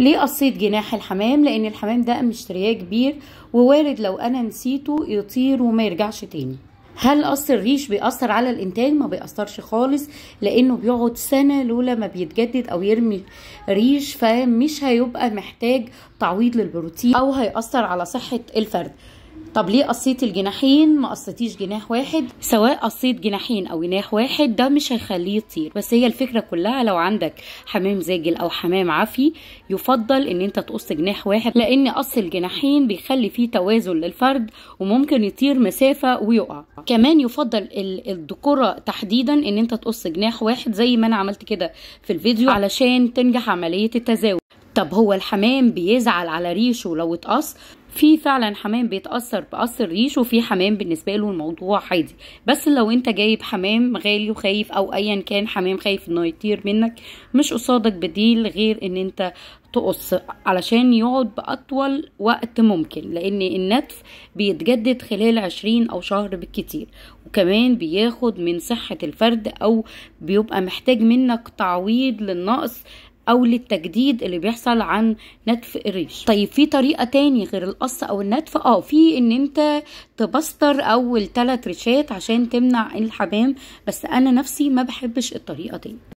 ليه قصيت جناح الحمام لان الحمام ده مشترياه كبير ووارد لو انا نسيته يطير وما يرجعش تاني هل قص الريش بيأثر على الإنتاج؟ ما بيأثرش خالص لأنه بيقعد سنة لولا ما بيتجدد أو يرمي ريش فمش هيبقى محتاج تعويض للبروتين أو هيأثر على صحة الفرد طب ليه قصيتي الجناحين ما قصيتيش جناح واحد سواء قصيت جناحين او جناح واحد ده مش هيخليه يطير بس هي الفكره كلها لو عندك حمام زاجل او حمام عفي يفضل ان انت تقص جناح واحد لان قص الجناحين بيخلي فيه توازن للفرد وممكن يطير مسافه ويقع كمان يفضل الذكوره تحديدا ان انت تقص جناح واحد زي ما انا عملت كده في الفيديو علشان تنجح عمليه التزاوج طب هو الحمام بيزعل على ريشه لو اتقص في فعلا حمام بيتأثر بقص الريش وفي حمام بالنسبة له الموضوع عادي بس لو انت جايب حمام غالي وخايف او ايا كان حمام خايف انه يطير منك مش قصادك بديل غير ان انت تقص علشان يقعد بأطول وقت ممكن لأن النتف بيتجدد خلال عشرين أو شهر بالكتير وكمان بياخد من صحة الفرد أو بيبقى محتاج منك تعويض للنقص او للتجديد اللي بيحصل عن نتف الريش طيب في طريقه تاني غير القص او النتف اه في ان انت تبستر اول ثلاث ريشات عشان تمنع الحمام بس انا نفسي ما بحبش الطريقه دي